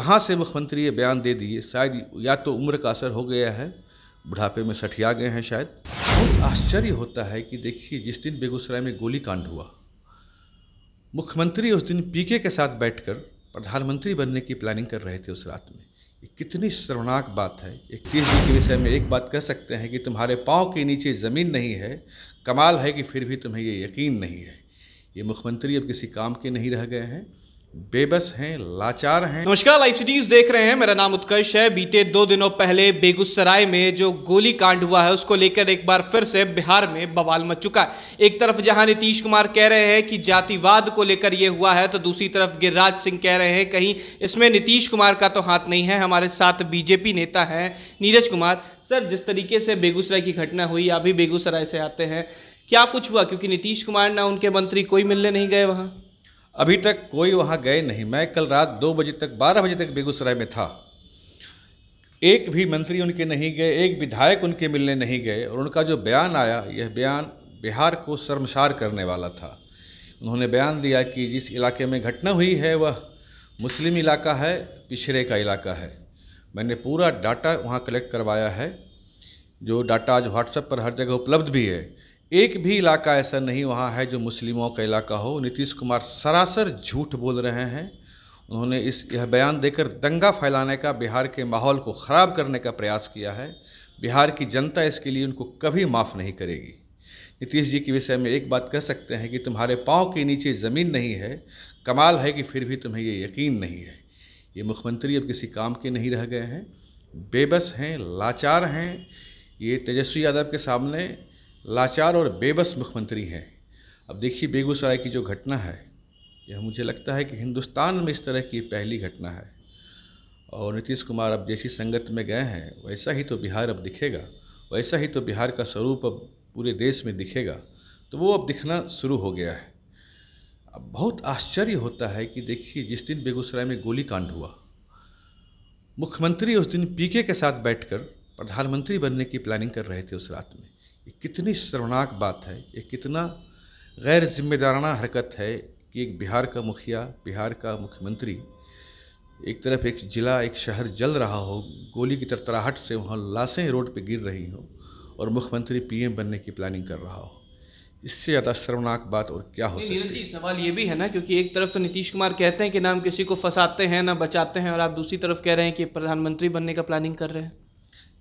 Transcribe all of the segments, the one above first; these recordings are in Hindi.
कहाँ से मुख्यमंत्री ये बयान दे दिए शायद या तो उम्र का असर हो गया है बुढ़ापे में सठिया गए हैं शायद बहुत आश्चर्य होता है कि देखिए जिस दिन बेगूसराय में गोली कांड हुआ मुख्यमंत्री उस दिन पीके के साथ बैठकर प्रधानमंत्री बनने की प्लानिंग कर रहे थे उस रात में ये कितनी शर्मनाक बात है एक तीस जी के विषय में एक बात कह सकते हैं कि तुम्हारे पाँव के नीचे ज़मीन नहीं है कमाल है कि फिर भी तुम्हें ये यकीन नहीं है ये मुख्यमंत्री अब किसी काम के नहीं रह गए हैं बेबस हैं लाचार हैं नमस्कार लाइव सिटीज देख रहे हैं मेरा नाम उत्कर्ष है बीते दो दिनों पहले बेगूसराय में जो गोली कांड हुआ है उसको लेकर एक बार फिर से बिहार में बवाल मच चुका है एक तरफ जहां नीतीश कुमार कह रहे हैं कि जातिवाद को लेकर यह हुआ है तो दूसरी तरफ गिरिराज सिंह कह रहे हैं कहीं इसमें नीतीश कुमार का तो हाथ नहीं है हमारे साथ बीजेपी नेता हैं नीरज कुमार सर जिस तरीके से बेगूसराय की घटना हुई आप भी बेगूसराय से आते हैं क्या कुछ हुआ क्योंकि नीतीश कुमार ना उनके मंत्री कोई मिलने नहीं गए वहाँ अभी तक कोई वहाँ गए नहीं मैं कल रात दो बजे तक बारह बजे तक बेगूसराय में था एक भी मंत्री उनके नहीं गए एक विधायक उनके मिलने नहीं गए और उनका जो बयान आया यह बयान बिहार को शर्मसार करने वाला था उन्होंने बयान दिया कि जिस इलाके में घटना हुई है वह मुस्लिम इलाका है पिछड़े का इलाका है मैंने पूरा डाटा वहाँ कलेक्ट करवाया है जो डाटा आज व्हाट्सएप पर हर जगह उपलब्ध भी है एक भी इलाका ऐसा नहीं वहाँ है जो मुस्लिमों का इलाका हो नीतीश कुमार सरासर झूठ बोल रहे हैं उन्होंने इस यह बयान देकर दंगा फैलाने का बिहार के माहौल को ख़राब करने का प्रयास किया है बिहार की जनता इसके लिए उनको कभी माफ़ नहीं करेगी नीतीश जी के विषय में एक बात कह सकते हैं कि तुम्हारे पाँव के नीचे ज़मीन नहीं है कमाल है कि फिर भी तुम्हें ये यकीन नहीं है ये मुख्यमंत्री अब किसी काम के नहीं रह गए हैं बेबस हैं लाचार हैं ये तेजस्वी यादव के सामने लाचार और बेबस मुख्यमंत्री हैं अब देखिए बेगूसराय की जो घटना है यह मुझे लगता है कि हिंदुस्तान में इस तरह की पहली घटना है और नीतीश कुमार अब जैसी संगत में गए हैं वैसा ही तो बिहार अब दिखेगा वैसा ही तो बिहार का स्वरूप अब पूरे देश में दिखेगा तो वो अब दिखना शुरू हो गया है अब बहुत आश्चर्य होता है कि देखिए जिस दिन बेगूसराय में गोलीकांड हुआ मुख्यमंत्री उस दिन पीके के साथ बैठकर प्रधानमंत्री बनने की प्लानिंग कर रहे थे उस रात में ये कितनी शर्मनाक बात है ये कितना गैर जिम्मेदाराना हरकत है कि एक बिहार का मुखिया बिहार का मुख्यमंत्री एक तरफ एक ज़िला एक शहर जल रहा हो गोली की तरतराहट से वहाँ लाशें रोड पे गिर रही हो और मुख्यमंत्री पीएम बनने की प्लानिंग कर रहा हो इससे ज़्यादा शर्मनाक बात और क्या हो सकती है सवाल ये भी है ना क्योंकि एक तरफ तो नीतीश कुमार कहते हैं कि ना हम किसी को फंसाते हैं ना बचाते हैं और आप दूसरी तरफ कह रहे हैं कि प्रधानमंत्री बनने का प्लानिंग कर रहे हैं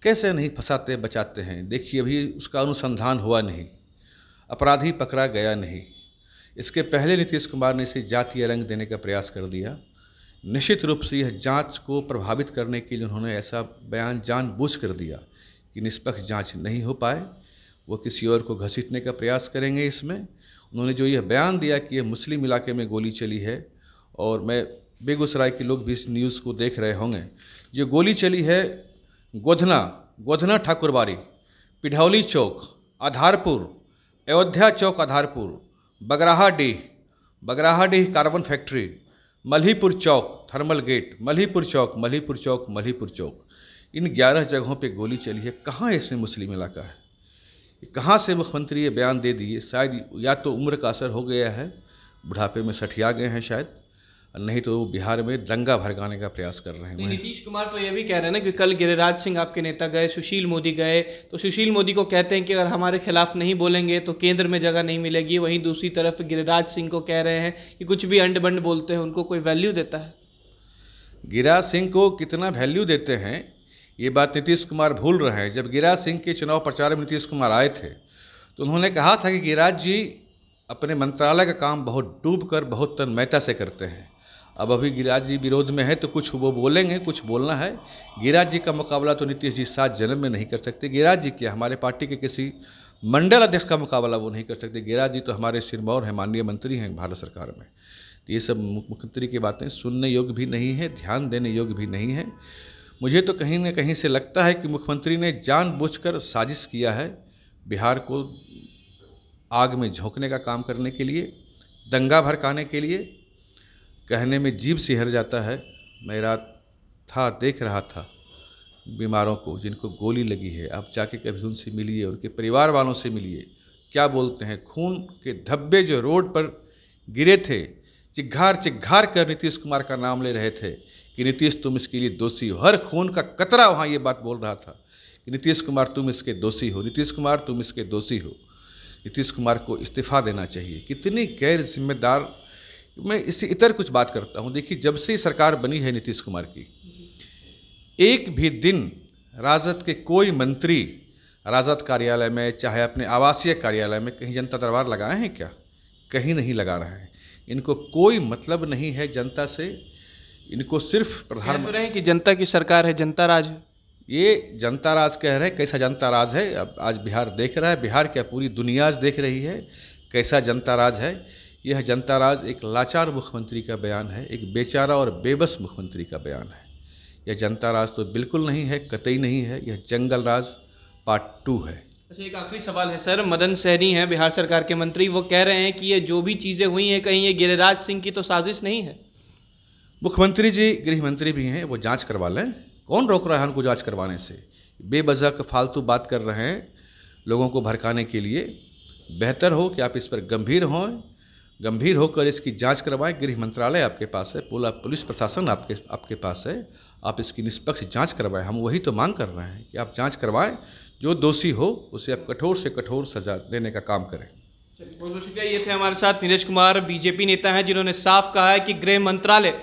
कैसे नहीं फंसाते बचाते हैं देखिए अभी उसका अनुसंधान हुआ नहीं अपराधी पकड़ा गया नहीं इसके पहले नीतीश कुमार ने इसे जातीय रंग देने का प्रयास कर दिया निश्चित रूप से यह जांच को प्रभावित करने के लिए उन्होंने ऐसा बयान जानबूझ कर दिया कि निष्पक्ष जांच नहीं हो पाए वो किसी और को घसीटने का प्रयास करेंगे इसमें उन्होंने जो यह बयान दिया कि यह मुस्लिम इलाके में गोली चली है और मैं बेगूसराय के लोग भी इस न्यूज़ को देख रहे होंगे जो गोली चली है Godhna Godhna Thakurbari Pidhauli Chowk Adharpur Ayodhya Chowk Adharpur Bagrahadih Bagrahadih carbon factory Malhipur Chowk thermal gate Malhipur Chowk Malhipur Chowk Malhipur Chowk इन ग्यारह जगहों पे गोली चली है कहाँ ऐसे मुस्लिम इलाका है कहाँ से मुख्यमंत्री ये बयान दे दिए शायद या तो उम्र का असर हो गया है बुढ़ापे में सठिया गए हैं शायद नहीं तो बिहार में दंगा भड़काने का प्रयास कर रहे हैं तो नीतीश कुमार तो ये भी कह रहे हैं ना कि कल गिरिराज सिंह आपके नेता गए सुशील मोदी गए तो सुशील मोदी को कहते हैं कि अगर हमारे खिलाफ नहीं बोलेंगे तो केंद्र में जगह नहीं मिलेगी वहीं दूसरी तरफ गिरिराज सिंह को कह रहे हैं कि कुछ भी अंड बंड बोलते हैं उनको कोई वैल्यू देता है गिरिराज सिंह को कितना वैल्यू देते हैं ये बात नीतीश कुमार भूल रहे हैं जब गिरिराज सिंह के चुनाव प्रचार में नीतीश कुमार आए थे तो उन्होंने कहा था कि गिरिराज जी अपने मंत्रालय का काम बहुत डूब कर बहुत तन्मयता से करते हैं अब अभी गिरिराज जी विरोध में है तो कुछ वो बोलेंगे कुछ बोलना है गिरिराज जी का मुकाबला तो नीतीश जी सात जन्म में नहीं कर सकते गिरिराज जी क्या हमारे पार्टी के किसी मंडल अध्यक्ष का मुकाबला वो नहीं कर सकते गिरिराज जी तो हमारे सिरमौर हैं माननीय मंत्री हैं भारत सरकार में तो ये सब मुख्यमंत्री की बातें सुनने योग्य भी नहीं है ध्यान देने योग्य भी नहीं है मुझे तो कहीं ना कहीं से लगता है कि मुख्यमंत्री ने जानबूझकर साजिश किया है बिहार को आग में झोंकने का काम करने के लिए दंगा भड़काने के लिए कहने में जीव सिहर जाता है मेरा था देख रहा था बीमारों को जिनको गोली लगी है आप जाके कभी उनसे मिलिए उनके परिवार वालों से मिलिए क्या बोलते हैं खून के धब्बे जो रोड पर गिरे थे चिघार चिघार कर नीतीश कुमार का नाम ले रहे थे कि नीतीश तुम इसके लिए दोषी हो हर खून का कतरा वहाँ ये बात बोल रहा था कि नीतीश कुमार तुम इसके दोषी हो नीतीश कुमार तुम इसके दोषी हो नीतीश कुमार को इस्तीफा देना चाहिए कितनी गैर जिम्मेदार मैं इससे इतर कुछ बात करता हूँ देखिए जब से सरकार बनी है नीतीश कुमार की एक भी दिन राजद के कोई मंत्री राजद कार्यालय में चाहे अपने आवासीय कार्यालय में कहीं जनता दरबार लगाए हैं क्या कहीं नहीं लगा रहे हैं इनको कोई मतलब नहीं है जनता से इनको सिर्फ प्रधानमंत्री तो कि जनता की सरकार है जनता राज है ये जनता राज कह रहे हैं कैसा जनता राज है अब आज बिहार देख रहा है बिहार क्या पूरी दुनिया आज देख रही है कैसा जनता राज है यह जनता राज एक लाचार मुख्यमंत्री का बयान है एक बेचारा और बेबस मुख्यमंत्री का बयान है यह जनता राज तो बिल्कुल नहीं है कतई नहीं है यह जंगल राज पार्ट टू है अच्छा एक आखिरी सवाल है सर मदन सहनी हैं बिहार सरकार के मंत्री वो कह रहे हैं कि ये जो भी चीज़ें हुई हैं कहीं ये गिरिराज सिंह की तो साजिश नहीं है मुख्यमंत्री जी गृह मंत्री भी हैं वो जांच करवा लें कौन रोक रहा है उनको जांच करवाने से बेबजक फालतू बात कर रहे हैं लोगों को भड़काने के लिए बेहतर हो कि आप इस पर गंभीर हों गंभीर होकर इसकी जांच करवाएं गृह मंत्रालय आपके पास है पूरा पुलिस प्रशासन आपके आपके पास है आप इसकी निष्पक्ष जांच करवाएं हम वही तो मांग कर रहे हैं कि आप जांच करवाएं जो दोषी हो उसे आप कठोर से कठोर सजा देने का काम करें बहुत बहुत शुक्रिया ये थे हमारे साथ नीरज कुमार बीजेपी नेता हैं जिन्होंने साफ कहा है कि गृह मंत्रालय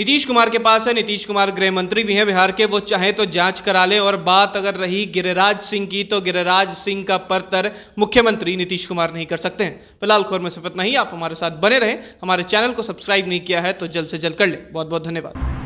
नीतीश कुमार के पास है नीतीश कुमार गृह मंत्री भी हैं बिहार के वो चाहे तो जांच करा ले और बात अगर रही गिरिराज सिंह की तो गिरिराज सिंह का परतर मुख्यमंत्री नीतीश कुमार नहीं कर सकते हैं फिलहाल खोर में सिफत नहीं आप हमारे साथ बने रहें हमारे चैनल को सब्सक्राइब नहीं किया है तो जल्द से जल्द कर लें बहुत बहुत धन्यवाद